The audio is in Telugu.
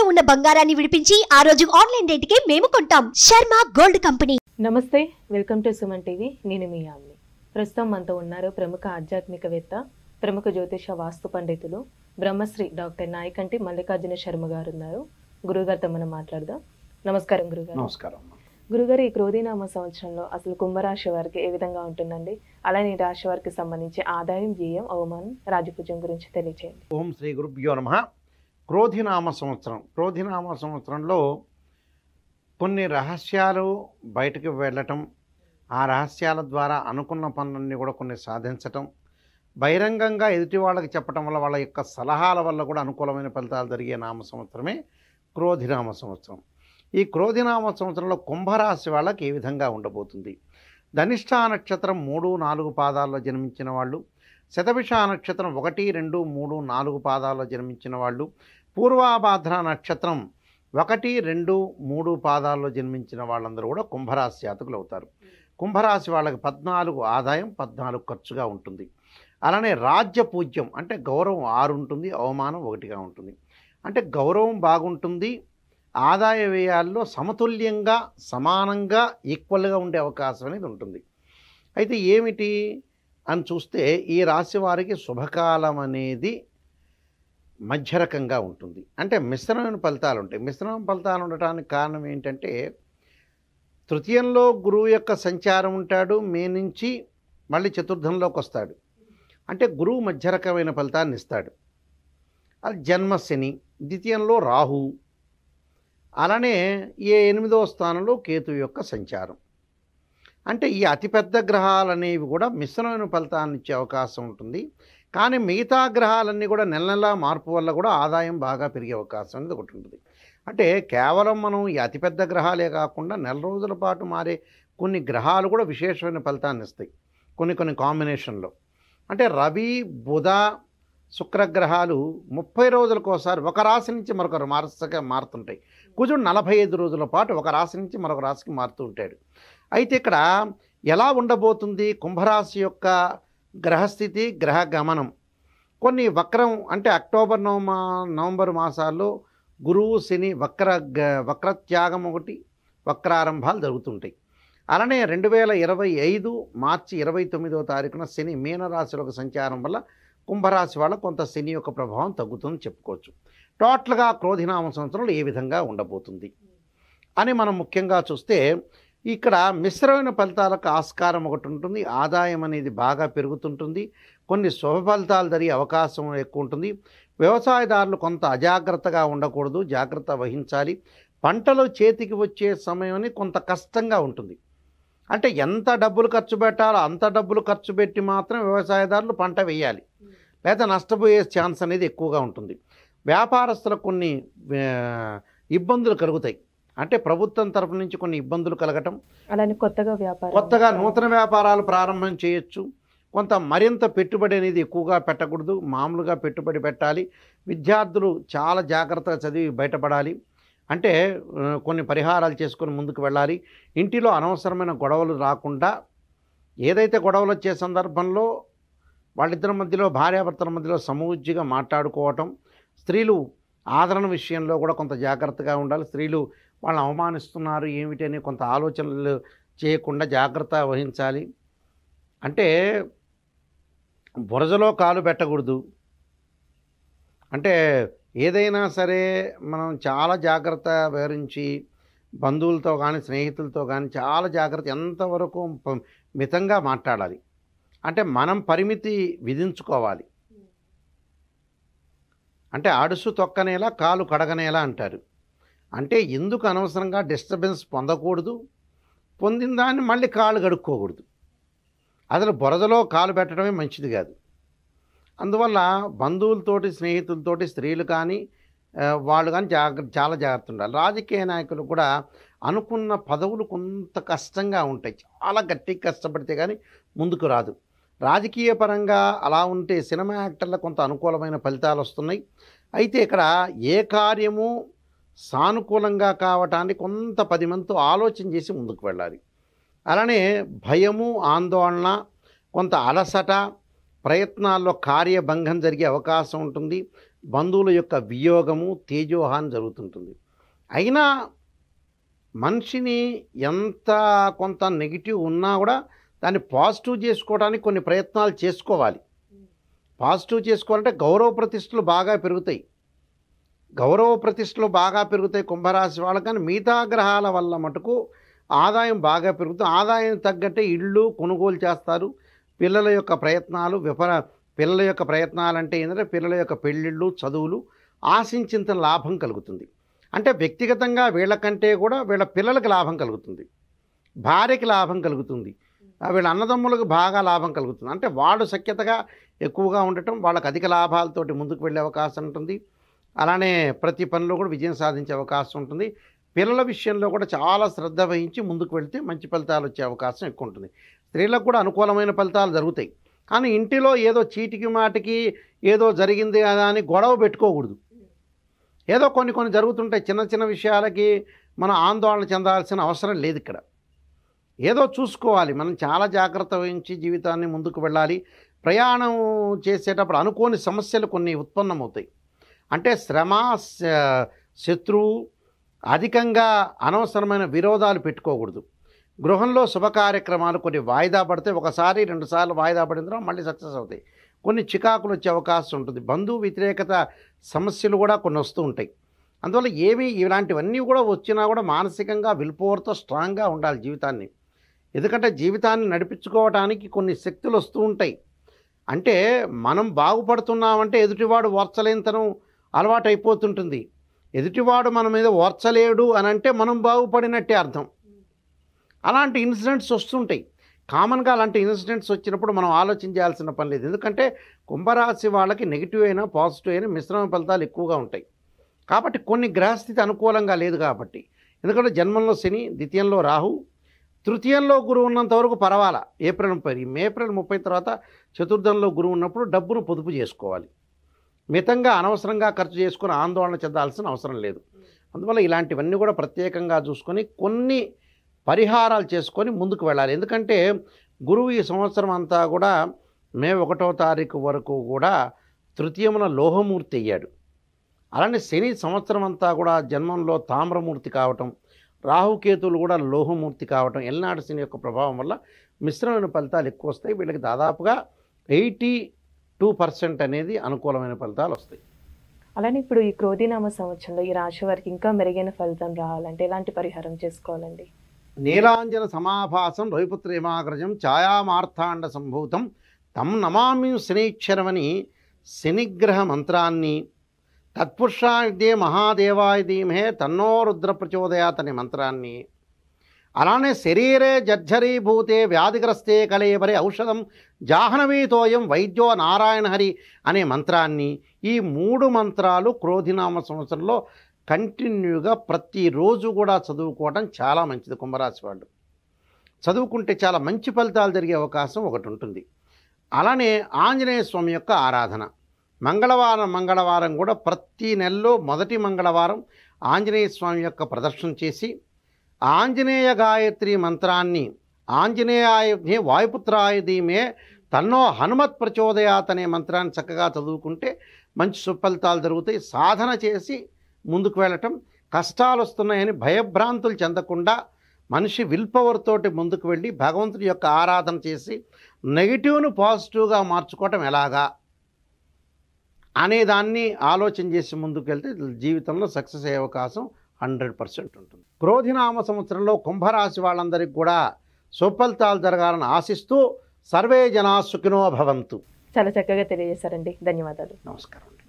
తాకట్టులో ఉన్న బంగారాన్ని విడిపించి ఆ రోజు ఆన్లైన్ కి మేము కొంటాం శర్మ గోల్డ్ కంపెనీ నమస్తే వెల్కమ్ టు సుమన్ టీవీ నేను మీ ఆమ్ని ప్రస్తుతం మనతో ఉన్నారు ప్రముఖ ఆధ్యాత్మికవేత్త ప్రముఖ జ్యోతిష వాస్తు పండితులు బ్రహ్మశ్రీ డాక్టర్ నాయకంటి మల్లికార్జున శర్మ గారు ఉన్నారు గురుగారితో మనం మాట్లాడదాం నమస్కారం గురుగారు నమస్కారం గురుగారు ఈ క్రోధీనామ సంవత్సరంలో అసలు కుంభరాశి వారికి ఏ విధంగా ఉంటుందండి అలానే రాశి వారికి సంబంధించి ఆదాయం వ్యయం అవమానం రాజపుజం గురించి తెలియజేయండి ఓం శ్రీ గురుభ్యో నమ క్రోధినామ సంవత్సరం క్రోధినామ సంవత్సరంలో కొన్ని రహస్యాలు బయటకు వెళ్ళటం ఆ రహస్యాల ద్వారా అనుకున్న పనులన్నీ కూడా కొన్ని సాధించటం బహిరంగంగా ఎదుటి వాళ్ళకి చెప్పటం వల్ల వాళ్ళ యొక్క సలహాల వల్ల కూడా అనుకూలమైన ఫలితాలు జరిగే నామ సంవత్సరమే క్రోధినామ సంవత్సరం ఈ క్రోధినామ సంవత్సరంలో కుంభరాశి వాళ్ళకి ఏ విధంగా ఉండబోతుంది ధనిష్ఠా నక్షత్రం మూడు నాలుగు పాదాల్లో జన్మించిన వాళ్ళు శతభిష నక్షత్రం ఒకటి రెండు మూడు నాలుగు పాదాల్లో జన్మించిన వాళ్ళు పూర్వాభాద్ర నక్షత్రం ఒకటి రెండు మూడు పాదాల్లో జన్మించిన వాళ్ళందరూ కూడా కుంభరాశి జాతకులు అవుతారు కుంభరాశి వాళ్ళకి పద్నాలుగు ఆదాయం పద్నాలుగు ఖర్చుగా ఉంటుంది అలానే రాజ్య పూజ్యం అంటే గౌరవం ఆరు ఉంటుంది అవమానం ఒకటిగా ఉంటుంది అంటే గౌరవం బాగుంటుంది ఆదాయ వ్యయాల్లో సమతుల్యంగా సమానంగా ఈక్వల్గా ఉండే అవకాశం అనేది ఉంటుంది అయితే ఏమిటి అని చూస్తే ఈ రాశి వారికి శుభకాలం అనేది మధ్య రకంగా ఉంటుంది అంటే మిశ్రమైన ఫలితాలు ఉంటాయి మిశ్రమ ఫలితాలు ఉండటానికి కారణం ఏంటంటే తృతీయంలో గురువు యొక్క సంచారం ఉంటాడు మే నుంచి మళ్ళీ చతుర్థంలోకి వస్తాడు అంటే గురువు మధ్య రకమైన ఫలితాన్ని ఇస్తాడు అది జన్మశని ద్వితీయంలో రాహు అలానే ఏ ఎనిమిదవ స్థానంలో కేతు యొక్క సంచారం అంటే ఈ అతిపెద్ద గ్రహాలు అనేవి కూడా మిశ్రమైన ఫలితాన్ని ఇచ్చే అవకాశం ఉంటుంది కానీ మిగతా గ్రహాలన్నీ కూడా నెల నెలా మార్పు వల్ల కూడా ఆదాయం బాగా పెరిగే అవకాశం అనేది ఒకటి ఉంటుంది అంటే కేవలం మనం ఈ అతిపెద్ద గ్రహాలే కాకుండా నెల రోజుల పాటు మారే కొన్ని గ్రహాలు కూడా విశేషమైన ఫలితాన్ని ఇస్తాయి కొన్ని కొన్ని కాంబినేషన్లో అంటే రవి బుధ శుక్రగ్రహాలు ముప్పై రోజులకోసారి ఒక రాశి నుంచి మరొక రాశిగా మారుతుంటాయి కుజుడు నలభై ఐదు రోజుల పాటు ఒక రాశి నుంచి మరొక రాశికి మారుతూ ఉంటాడు అయితే ఇక్కడ ఎలా ఉండబోతుంది కుంభరాశి యొక్క గ్రహస్థితి గ్రహ గమనం కొన్ని వక్రం అంటే అక్టోబర్ నవంబర్ నవంబర్ మాసాల్లో గురువు శని వక్ర వక్రత్యాగం ఒకటి వక్రారంభాలు జరుగుతుంటాయి అలానే రెండు వేల ఇరవై ఐదు మార్చి ఇరవై తొమ్మిదో తారీఖున శని మీనరాశిలోకి సంచారం వల్ల కుంభరాశి వాళ్ళ కొంత శని యొక్క ప్రభావం తగ్గుతుందని చెప్పుకోవచ్చు టోటల్గా క్రోధినామ సంవత్సరంలో ఏ విధంగా ఉండబోతుంది అని మనం ముఖ్యంగా చూస్తే ఇక్కడ మిశ్రమైన ఫలితాలకు ఆస్కారం ఒకటి ఉంటుంది ఆదాయం అనేది బాగా పెరుగుతుంటుంది కొన్ని శుభ ఫలితాలు జరిగే అవకాశం ఎక్కువ ఉంటుంది వ్యవసాయదారులు కొంత అజాగ్రత్తగా ఉండకూడదు జాగ్రత్త వహించాలి పంటలు చేతికి వచ్చే సమయం కొంత కష్టంగా ఉంటుంది అంటే ఎంత డబ్బులు ఖర్చు పెట్టాలో అంత డబ్బులు ఖర్చు పెట్టి మాత్రం వ్యవసాయదారులు పంట వేయాలి లేదా నష్టపోయే ఛాన్స్ అనేది ఎక్కువగా ఉంటుంది వ్యాపారస్తులకు కొన్ని ఇబ్బందులు కలుగుతాయి అంటే ప్రభుత్వం తరపు నుంచి కొన్ని ఇబ్బందులు కలగటం అలానే కొత్తగా వ్యాపారం కొత్తగా నూతన వ్యాపారాలు ప్రారంభం చేయొచ్చు కొంత మరింత పెట్టుబడి అనేది ఎక్కువగా పెట్టకూడదు మామూలుగా పెట్టుబడి పెట్టాలి విద్యార్థులు చాలా జాగ్రత్తగా చదివి బయటపడాలి అంటే కొన్ని పరిహారాలు చేసుకొని ముందుకు వెళ్ళాలి ఇంటిలో అనవసరమైన గొడవలు రాకుండా ఏదైతే గొడవలు వచ్చే సందర్భంలో వాళ్ళిద్దరి మధ్యలో భార్యాభర్తల మధ్యలో సమూజ్జిగా మాట్లాడుకోవటం స్త్రీలు ఆదరణ విషయంలో కూడా కొంత జాగ్రత్తగా ఉండాలి స్త్రీలు వాళ్ళని అవమానిస్తున్నారు ఏమిటని కొంత ఆలోచనలు చేయకుండా జాగ్రత్త వహించాలి అంటే బురజలో కాలు పెట్టకూడదు అంటే ఏదైనా సరే మనం చాలా జాగ్రత్త వివరించి బంధువులతో కానీ స్నేహితులతో కానీ చాలా జాగ్రత్త ఎంతవరకు మితంగా మాట్లాడాలి అంటే మనం పరిమితి విధించుకోవాలి అంటే అడుసు తొక్కనేలా కాలు కడగనేలా అంటారు అంటే ఎందుకు అనవసరంగా డిస్టర్బెన్స్ పొందకూడదు పొందిన దాన్ని మళ్ళీ కాలు కడుక్కోకూడదు అసలు బురదలో కాలు పెట్టడమే మంచిది కాదు అందువల్ల బంధువులతోటి స్నేహితులతోటి స్త్రీలు కానీ వాళ్ళు కానీ జాగ్రత్త చాలా జాగ్రత్త ఉండాలి రాజకీయ నాయకులు కూడా అనుకున్న పదవులు కొంత కష్టంగా ఉంటాయి చాలా గట్టిగా కష్టపడితే కానీ ముందుకు రాదు రాజకీయ పరంగా అలా ఉంటే సినిమా యాక్టర్లకు కొంత అనుకూలమైన ఫలితాలు వస్తున్నాయి అయితే ఇక్కడ ఏ కార్యము సానుకూలంగా కావటానికి కొంత పది మందితో ఆలోచన చేసి ముందుకు వెళ్ళాలి అలానే భయము ఆందోళన కొంత అలసట ప్రయత్నాల్లో కార్యభంగం జరిగే అవకాశం ఉంటుంది బంధువుల యొక్క వియోగము తేజోహాన్ని జరుగుతుంటుంది అయినా మనిషిని ఎంత కొంత నెగిటివ్ ఉన్నా కూడా దాన్ని పాజిటివ్ చేసుకోవడానికి కొన్ని ప్రయత్నాలు చేసుకోవాలి పాజిటివ్ చేసుకోవాలంటే గౌరవ ప్రతిష్టలు బాగా పెరుగుతాయి గౌరవ ప్రతిష్టలు బాగా పెరుగుతాయి కుంభరాశి వాళ్ళకి కానీ మిగతా గ్రహాల వల్ల మటుకు ఆదాయం బాగా పెరుగుతుంది ఆదాయం తగ్గట్టే ఇళ్ళు కొనుగోలు చేస్తారు పిల్లల యొక్క ప్రయత్నాలు విపర పిల్లల యొక్క ప్రయత్నాలు అంటే ఏంటంటే పిల్లల యొక్క పెళ్ళిళ్ళు చదువులు ఆశించినంత లాభం కలుగుతుంది అంటే వ్యక్తిగతంగా వీళ్ళకంటే కూడా వీళ్ళ పిల్లలకు లాభం కలుగుతుంది భార్యకి లాభం కలుగుతుంది వీళ్ళ అన్నదమ్ములకు బాగా లాభం కలుగుతుంది అంటే వాళ్ళు సఖ్యతగా ఎక్కువగా ఉండటం వాళ్ళకి అధిక లాభాలతోటి ముందుకు వెళ్ళే అవకాశం ఉంటుంది అలానే ప్రతి పనిలో కూడా విజయం సాధించే అవకాశం ఉంటుంది పిల్లల విషయంలో కూడా చాలా శ్రద్ధ వహించి ముందుకు వెళితే మంచి ఫలితాలు వచ్చే అవకాశం ఎక్కువ ఉంటుంది స్త్రీలకు కూడా అనుకూలమైన ఫలితాలు జరుగుతాయి కానీ ఇంటిలో ఏదో చీటికి మాటికి ఏదో జరిగింది కదా అని గొడవ పెట్టుకోకూడదు ఏదో కొన్ని కొన్ని జరుగుతుంటాయి చిన్న చిన్న విషయాలకి మనం ఆందోళన చెందాల్సిన అవసరం లేదు ఇక్కడ ఏదో చూసుకోవాలి మనం చాలా జాగ్రత్త వహించి జీవితాన్ని ముందుకు వెళ్ళాలి ప్రయాణం చేసేటప్పుడు అనుకోని సమస్యలు కొన్ని ఉత్పన్నమవుతాయి అంటే శ్రమ శత్రువు అధికంగా అనవసరమైన విరోధాలు పెట్టుకోకూడదు గృహంలో శుభ కార్యక్రమాలు కొన్ని వాయిదా పడితే ఒకసారి రెండుసార్లు వాయిదా పడిన తర్వాత మళ్ళీ సక్సెస్ అవుతాయి కొన్ని చికాకులు వచ్చే అవకాశం ఉంటుంది బంధువు వ్యతిరేకత సమస్యలు కూడా కొన్ని వస్తూ ఉంటాయి అందువల్ల ఏవి ఇలాంటివన్నీ కూడా వచ్చినా కూడా మానసికంగా విలుపోవరతో స్ట్రాంగ్గా ఉండాలి జీవితాన్ని ఎందుకంటే జీవితాన్ని నడిపించుకోవడానికి కొన్ని శక్తులు వస్తూ ఉంటాయి అంటే మనం బాగుపడుతున్నామంటే ఎదుటివాడు ఓర్చలేనితనం అలవాటైపోతుంటుంది ఎదుటివాడు మన మీద ఓర్చలేడు అని అంటే మనం బాగుపడినట్టే అర్థం అలాంటి ఇన్సిడెంట్స్ వస్తుంటాయి కామన్గా అలాంటి ఇన్సిడెంట్స్ వచ్చినప్పుడు మనం ఆలోచించాల్సిన పని లేదు ఎందుకంటే కుంభరాశి వాళ్ళకి నెగిటివ్ అయినా పాజిటివ్ అయినా మిశ్రమ ఫలితాలు ఎక్కువగా ఉంటాయి కాబట్టి కొన్ని గ్రహస్థితి అనుకూలంగా లేదు కాబట్టి ఎందుకంటే జన్మంలో శని ద్వితీయంలో రాహు తృతీయంలో గురువు ఉన్నంత వరకు పర్వాలా ఏప్రిల్ ముప్పై ఏప్రిల్ ముప్పై తర్వాత చతుర్థంలో గురువు ఉన్నప్పుడు డబ్బును పొదుపు చేసుకోవాలి మితంగా అనవసరంగా ఖర్చు చేసుకుని ఆందోళన చెందాల్సిన అవసరం లేదు అందువల్ల ఇలాంటివన్నీ కూడా ప్రత్యేకంగా చూసుకొని కొన్ని పరిహారాలు చేసుకొని ముందుకు వెళ్ళాలి ఎందుకంటే గురువు ఈ సంవత్సరం అంతా కూడా మే ఒకటో తారీఖు వరకు కూడా తృతీయమున లోహమూర్తి అయ్యాడు అలానే శని సంవత్సరం అంతా కూడా జన్మంలో తామ్రమూర్తి కావటం రాహుకేతువులు కూడా లోహమూర్తి కావటం ఎల్నాడు శని యొక్క ప్రభావం వల్ల మిశ్రమైన ఫలితాలు ఎక్కువ వస్తాయి వీళ్ళకి దాదాపుగా ఎయిటీ టూ పర్సెంట్ అనేది అనుకూలమైన ఫలితాలు వస్తాయి అలానే ఇప్పుడు ఈ క్రోధినామ సంవత్సరంలో ఈ రాశి వారికి ఇంకా మెరుగైన ఫలితం రావాలంటే ఎలాంటి పరిహారం చేసుకోవాలండి నీలాంజన సమాభాసం రవిపుత్ర హిమాగ్రజం ఛాయామార్థాండ సంభూతం తమ్ నమామి శనిక్షరమని శనిగ్రహ మంత్రాన్ని తత్పురుషాయుధే మహాదేవాయ ధీమహే తన్నో రుద్ర ప్రచోదయాత్ అనే మంత్రాన్ని అలానే శరీరే జర్జరీభూతే వ్యాధిగ్రస్తే కలయబరే ఔషధం జాహ్నవీతోయం వైద్యో నారాయణ హరి అనే మంత్రాన్ని ఈ మూడు మంత్రాలు క్రోధినామ సంవత్సరంలో కంటిన్యూగా ప్రతిరోజు కూడా చదువుకోవడం చాలా మంచిది కుంభరాశి వాళ్ళు చదువుకుంటే చాలా మంచి ఫలితాలు జరిగే అవకాశం ఒకటి ఉంటుంది అలానే ఆంజనేయ స్వామి యొక్క ఆరాధన మంగళవారం మంగళవారం కూడా ప్రతి నెలలో మొదటి మంగళవారం ఆంజనేయ స్వామి యొక్క ప్రదర్శన చేసి ఆంజనేయ గాయత్రి మంత్రాన్ని ఆంజనేయాయ వాయుపుత్రాయ ధీమే తన్నో హనుమత్ ప్రచోదయాత్ అనే మంత్రాన్ని చక్కగా చదువుకుంటే మంచి సుఫలితాలు జరుగుతాయి సాధన చేసి ముందుకు వెళ్ళటం కష్టాలు వస్తున్నాయని భయభ్రాంతులు చెందకుండా మనిషి విల్ పవర్ తోటి ముందుకు వెళ్ళి భగవంతుడి యొక్క ఆరాధన చేసి నెగిటివ్ను పాజిటివ్గా మార్చుకోవటం ఎలాగా అనేదాన్ని ఆలోచన చేసి ముందుకు వెళ్తే జీవితంలో సక్సెస్ అయ్యే అవకాశం హండ్రెడ్ పర్సెంట్ ఉంటుంది క్రోధినామ సంవత్సరంలో కుంభరాశి వాళ్ళందరికీ కూడా సుఫలితాలు జరగాలని ఆశిస్తూ సర్వే జనా సుఖినో భవంతు చాలా చక్కగా తెలియజేశారండి ధన్యవాదాలు నమస్కారం